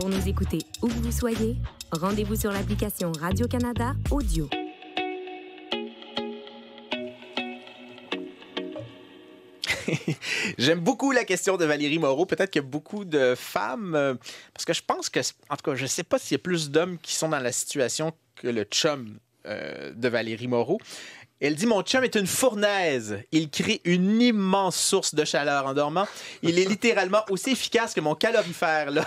Pour nous écouter où que vous soyez, rendez-vous sur l'application Radio-Canada Audio. J'aime beaucoup la question de Valérie Moreau. Peut-être que beaucoup de femmes, euh, parce que je pense que, en tout cas, je ne sais pas s'il y a plus d'hommes qui sont dans la situation que le chum euh, de Valérie Moreau. Elle dit Mon chum est une fournaise. Il crée une immense source de chaleur en dormant. Il est littéralement aussi efficace que mon calorifère. Là.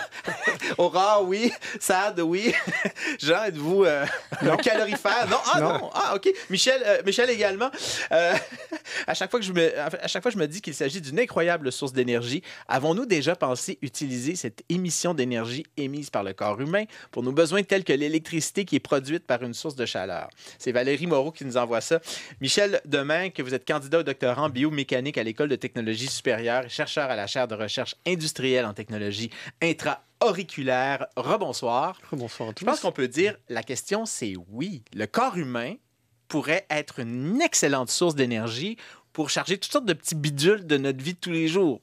Aura, oui. Sad, oui. Jean, êtes-vous euh, calorifère Non, ah non. Ah, OK. Michel, euh, Michel également. Euh, à, chaque fois que je me, à chaque fois, je me dis qu'il s'agit d'une incroyable source d'énergie. Avons-nous déjà pensé utiliser cette émission d'énergie émise par le corps humain pour nos besoins tels que l'électricité qui est produite par une source de chaleur C'est Valérie Moreau qui nous envoie ça. Michel Demain, que vous êtes candidat au doctorat en biomécanique à l'École de technologie supérieure, et chercheur à la chaire de recherche industrielle en technologie intra auriculaire. Rebonsoir. Rebonsoir à tous. Je pense qu'on peut dire la question, c'est oui. Le corps humain pourrait être une excellente source d'énergie pour charger toutes sortes de petits bidules de notre vie de tous les jours.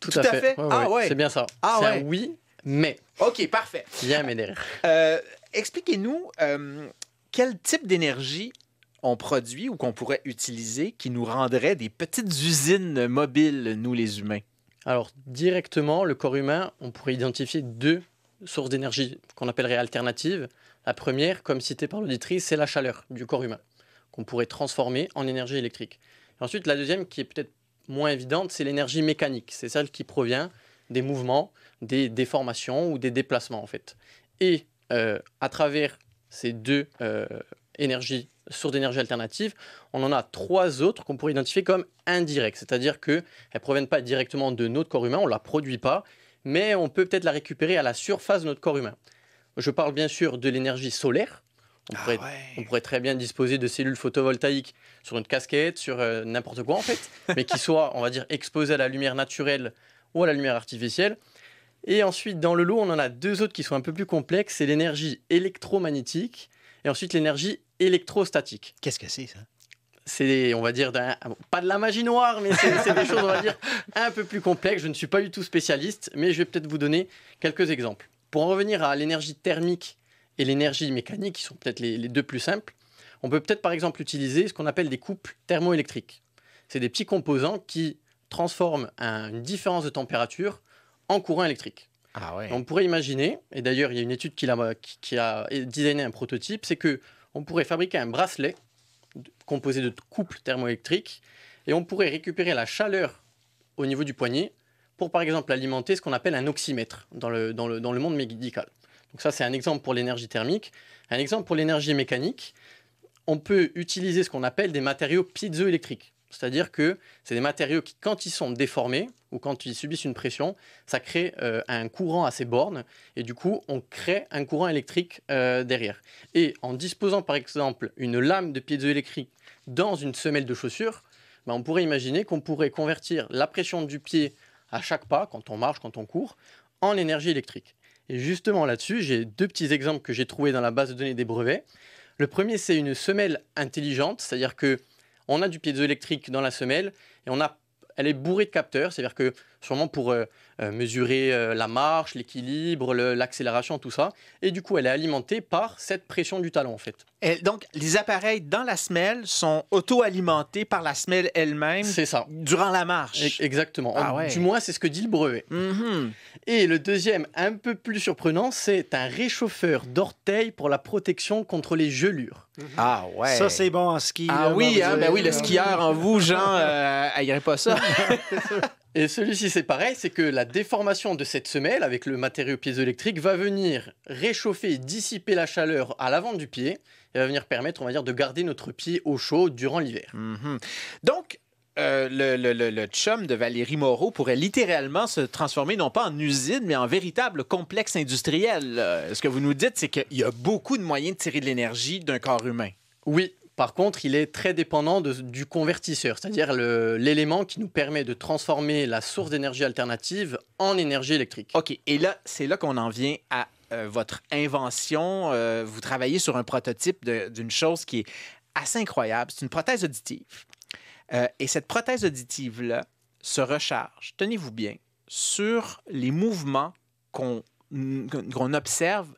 Tout, à, fait. ah ouais. C'est bien ça. Ah oui, mais. OK, parfait. Bien, mais euh, Expliquez-nous euh, quel type d'énergie on produit ou qu'on pourrait utiliser qui nous rendrait des petites usines mobiles, nous les humains? Alors, directement, le corps humain, on pourrait identifier deux sources d'énergie qu'on appellerait alternatives. La première, comme citée par l'auditrice, c'est la chaleur du corps humain, qu'on pourrait transformer en énergie électrique. ensuite, la deuxième, qui est peut-être moins évidente, c'est l'énergie mécanique. C'est celle qui provient des mouvements, des déformations ou des déplacements, en fait. Et euh, à travers ces deux euh, énergie, source d'énergie alternative, on en a trois autres qu'on pourrait identifier comme indirectes, c'est-à-dire qu'elles ne proviennent pas directement de notre corps humain, on ne la produit pas, mais on peut peut-être la récupérer à la surface de notre corps humain. Je parle bien sûr de l'énergie solaire. On, ah pourrait, très bien disposer de cellules photovoltaïques sur une casquette, sur euh, n'importe quoi en fait, mais qui soient, on va dire, exposées à la lumière naturelle ou à la lumière artificielle. Et ensuite, dans le lot, on en a deux autres qui sont un peu plus complexes, c'est l'énergie électromagnétique et ensuite l'énergie électrostatique. Qu'est-ce que c'est ça c'est, on va dire, pas de la magie noire, mais c'est des choses, on va dire, un peu plus complexes. Je ne suis pas du tout spécialiste, mais je vais peut-être vous donner quelques exemples. Pour en revenir à l'énergie thermique et l'énergie mécanique, qui sont peut-être les, deux plus simples, on peut peut-être par exemple utiliser ce qu'on appelle des couples thermoélectriques. C'est des petits composants qui transforment une différence de température en courant électrique. Ah ouais. On pourrait imaginer, et d'ailleurs il y a une étude qui a, qui a designé un prototype, c'est que on pourrait fabriquer un bracelet composé de couples thermoélectriques et on pourrait récupérer la chaleur au niveau du poignet pour par exemple alimenter ce qu'on appelle un oxymètre dans le, le, dans le monde médical. Donc ça c'est un exemple pour l'énergie thermique. Un exemple pour l'énergie mécanique, on peut utiliser ce qu'on appelle des matériaux piezoélectriques. C'est-à-dire que c'est des matériaux qui, quand ils sont déformés ou quand ils subissent une pression, ça crée euh, un courant à ces bornes et du coup, on crée un courant électrique euh, derrière. Et en disposant par exemple une lame de piézoélectrique dans une semelle de chaussure, ben, on pourrait imaginer qu'on pourrait convertir la pression du pied à chaque pas, quand on marche, quand on court, en énergie électrique. Et justement là-dessus, j'ai deux petits exemples que j'ai trouvés dans la base de données des brevets. Le premier, c'est une semelle intelligente, c'est-à-dire que on a du électrique dans la semelle et on a, elle est bourrée de capteurs, c'est-à-dire que sûrement pour euh, euh, mesurer euh, la marche, l'équilibre, l'accélération, tout ça. Et du coup, elle est alimentée par cette pression du talon, en fait. donc, les appareils dans la semelle sont auto-alimentés par la semelle elle-même. C'est ça. Durant la marche. E-, exactement. Ah du moins, c'est ce que dit le brevet. Mm-hmm. Et le deuxième, un peu plus surprenant, c'est un réchauffeur d'orteil pour la protection contre les gelures. Mm-hmm. Ah ouais. Ça, c'est bon en ski. Ah oui, hein, ben oui, le skieur en vous, Jean, il pas ça. Et celui-ci, c'est pareil, c'est que la déformation de cette semelle avec le matériau piézoélectrique va venir réchauffer et dissiper la chaleur à l'avant du pied et va venir permettre, on va dire, de garder notre pied au chaud durant l'hiver. Mhm. Donc, euh, le, chum de Valérie Moreau pourrait littéralement se transformer non pas en usine, mais en véritable complexe industriel. Euh, ce que vous nous dites, c'est qu'il y a beaucoup de moyens de tirer de l'énergie d'un corps humain. Oui, par contre, il est très dépendant du convertisseur, c'est-à-dire l'élément qui nous permet de transformer la source d'énergie alternative en énergie électrique. OK, et là, c'est là qu'on en vient à euh, votre invention. Euh, vous travaillez sur un prototype d'une chose qui est assez incroyable. C'est une prothèse auditive. Euh, et cette prothèse auditive-là se recharge, tenez-vous bien, sur les mouvements qu'on observe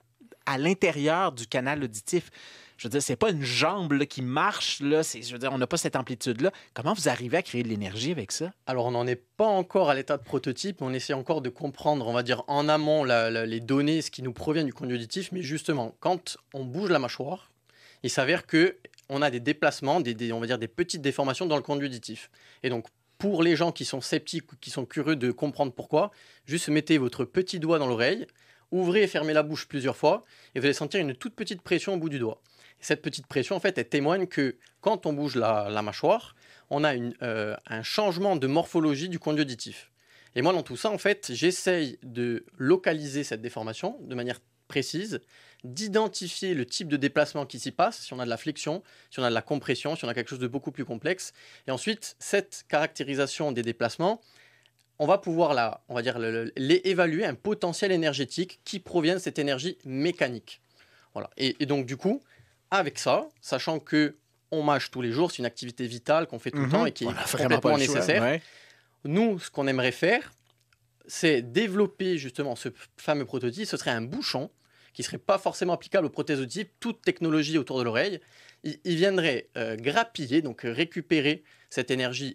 à l'intérieur du canal auditif. Je veux dire, c'est pas une jambe qui marche, là. je veux dire, on n'a pas cette amplitude-là. Comment vous arrivez à créer de l'énergie avec ça? Alors, on n'en est pas encore à l'état de prototype. On essaie encore de comprendre, on va dire, en amont les données, ce qui nous provient du conduit auditif. Mais justement, quand on bouge la mâchoire, il s'avère que on a des déplacements, on va dire des petites déformations dans le conduit auditif. Et donc, pour les gens qui sont sceptiques ou qui sont curieux de comprendre pourquoi, juste mettez votre petit doigt dans l'oreille, ouvrez et fermez la bouche plusieurs fois, et vous allez sentir une toute petite pression au bout du doigt cette petite pression, en fait, témoigne que quand on bouge la, mâchoire, on a euh, un changement de morphologie du conduit auditif. Et moi, dans tout ça, en fait, j'essaye de localiser cette déformation de manière précise, d'identifier le type de déplacement qui s'y passe, si on a de la flexion, si on a de la compression, si on a quelque chose de beaucoup plus complexe. Et ensuite, cette caractérisation des déplacements, on va pouvoir là, on va dire, les évaluer un potentiel énergétique qui provient de cette énergie mécanique. Voilà. et donc, du coup, avec ça, sachant que on mâche tous les jours, c'est une activité vitale qu'on fait tout le mhm. temps et qui est complètement nécessaire. Nous, ce qu'on aimerait faire, c'est développer justement ce fameux prototype. Ce serait un bouchon qui serait pas forcément applicable aux prothèses auditives, toute technologie autour de l'oreille. Il, viendrait euh, grappiller, donc récupérer cette énergie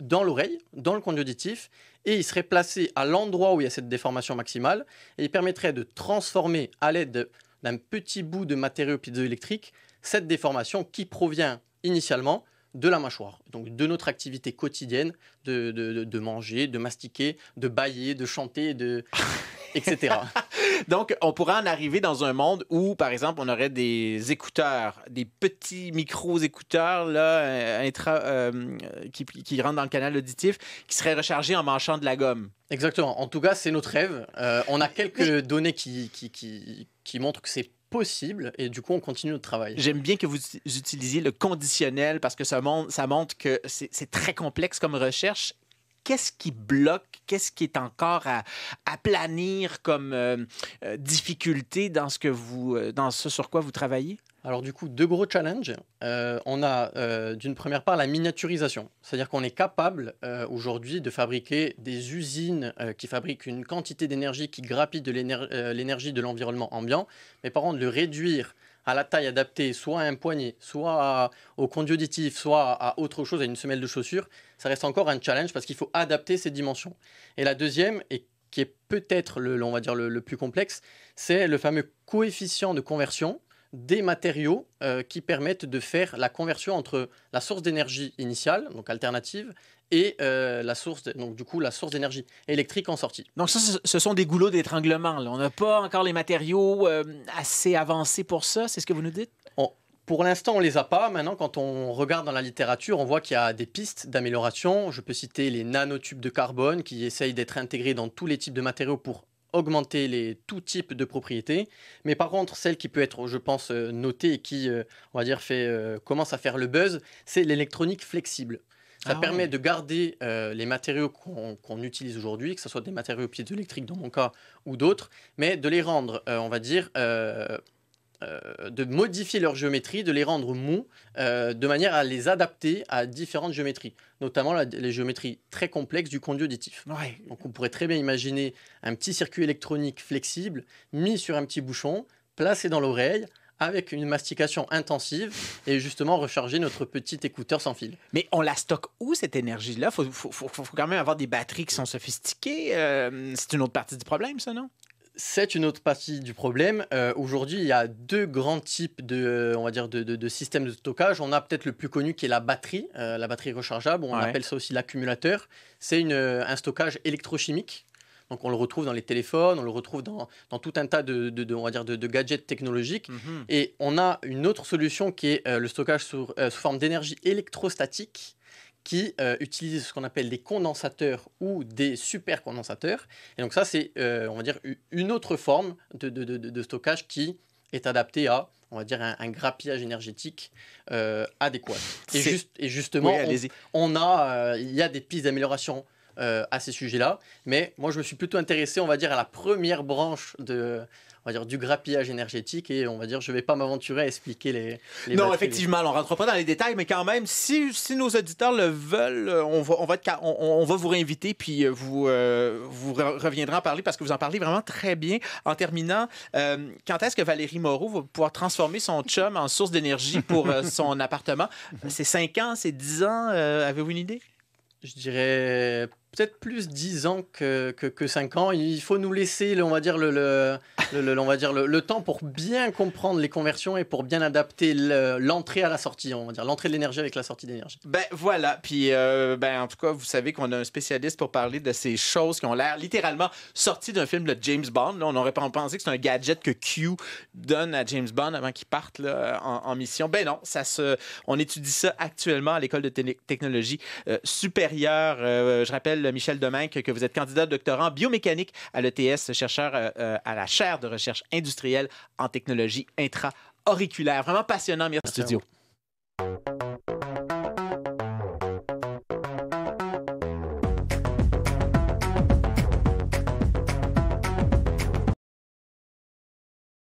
dans l'oreille, dans le conduit auditif, et il serait placé à l'endroit où il y a cette déformation maximale, et il permettrait de transformer à l'aide de d'un petit bout de matériau piezoélectrique, cette déformation qui provient initialement de la mâchoire, donc de notre activité quotidienne de, manger, de mastiquer, de bailler, de chanter, de etc. Donc, on pourrait en arriver dans un monde où, par exemple, on aurait des écouteurs, des petits micros-écouteurs là, euh, euh, qui, rentrent dans le canal auditif, qui seraient rechargés en manchant de la gomme. Exactement. En tout cas, c'est notre rêve. Euh, on a quelques données qui, qui, montrent que c'est possible et du coup on continue notre travail. J'aime bien que vous utilisiez le conditionnel parce que ça, montre, ça montre que c'est très complexe comme recherche qu'est-ce qui bloque, qu'est-ce qui est encore à, à planir comme euh, euh, difficulté dans ce, que vous, euh, dans ce sur quoi vous travaillez? Alors du coup, deux gros challenges. on a d'une première part la miniaturisation, c'est-à-dire qu'on est capable aujourd'hui de fabriquer des usines qui fabriquent une quantité d'énergie qui de l'énergie de l'environnement ambiant, mais par contre de le réduire à la taille adaptée, soit à un poignet, soit au conduit auditif, soit à autre chose, à une semelle de chaussure, ça reste encore un challenge parce qu'il faut adapter ces dimensions. Et la deuxième, et qui est peut-être le, va dire le plus complexe, c'est le fameux coefficient de conversion des matériaux euh, qui permettent de faire la conversion entre la source d'énergie initiale, donc alternative, et euh, la source, donc du coup la source d'énergie électrique en sortie. Donc ça, ce sont des goulots d'étranglement. On n'a pas encore les matériaux euh, assez avancés pour ça. C'est ce que vous nous dites Pour l'instant, on les a pas. Maintenant, quand on regarde dans la littérature, on voit qu'il y a des pistes d'amélioration. Je peux citer les nanotubes de carbone qui essayent d'être intégrés dans tous les types de matériaux pour augmenter les tout types de propriétés. Mais par contre, celle qui peut être, je pense, euh, notée et qui, euh, on va dire, fait, euh, commence à faire le buzz, c'est l'électronique flexible. Ça ah permet de garder les matériaux qu'on utilise aujourd'hui, que ce soit des matériaux piézoélectriques dans mon cas ou d'autres, mais de les rendre, on va dire, euh, de modifier leur géométrie, de les rendre mous, euh, de manière à les adapter à différentes géométries, notamment les géométries très complexes du conduit auditif. Donc on pourrait très bien imaginer un petit circuit électronique flexible mis sur un petit bouchon, placé dans l'oreille, avec une mastication intensive et justement recharger notre petit écouteur sans fil. Mais on la stocke où cette énergie-là? Il faut, quand même avoir des batteries qui sont sophistiquées. Euh, c'est une autre partie du problème, ça, non? c'est une autre partie du problème. Euh, aujourd'hui, il y a deux grands types euh, de, systèmes de stockage. On a peut-être le plus connu qui est la batterie, euh, la batterie rechargeable. On appelle ça aussi l'accumulateur. C'est un stockage électrochimique. Donc on le retrouve dans les téléphones, on le retrouve dans, tout un tas de, gadgets technologiques. Mhm. Et on a une autre solution qui est le stockage sous forme d'énergie électrostatique qui euh, utilisent ce qu'on appelle des condensateurs ou des supercondensateurs. Et donc ça, c'est, euh, on va dire, une autre forme de, stockage qui est adaptée à, on va dire, un, grappillage énergétique euh, adéquat. Et, justement, il y a des pistes d'amélioration euh, à ces sujets-là. Mais moi, je me suis plutôt intéressé, on va dire, à la première branche de, on va dire, du grappillage énergétique et on va dire, je ne vais pas m'aventurer à expliquer les. non, effectivement, on ne rentre pas dans les détails, mais quand même, si, si nos auditeurs le veulent, euh, on va, on va, on, va vous réinviter puis euh, vous, vous reviendrez en parler parce que vous en parlez vraiment très bien. En terminant, quand est-ce que Valérie Moreau va pouvoir transformer son chum en source d'énergie pour son appartement? C'est 5 ans, c'est 10 ans, avez-vous une idée? Je dirais peut-être plus 10 ans que, que, que, 5 ans. Il faut nous laisser, on va dire, le, le, on va dire le, temps pour bien comprendre les conversions et pour bien adapter l'entrée à la sortie, on va dire, l'entrée de l'énergie avec la sortie d'énergie. Ben voilà, puis euh, ben, en tout cas, vous savez qu'on a un spécialiste pour parler de ces choses qui ont l'air littéralement sorties d'un film de James Bond. on aurait pensé que c'est un gadget que Q donne à James Bond avant qu'il parte en, mission. Ben non, ça se, on étudie ça actuellement à l'école de technologie euh, supérieure. Euh, je rappelle Michel, Michel que vous êtes candidat doctorant en biomécanique à l'ETS, chercheur euh, euh, à la chaire de recherche industrielle en technologie intra-auriculaire. Vraiment passionnant, merci, studio.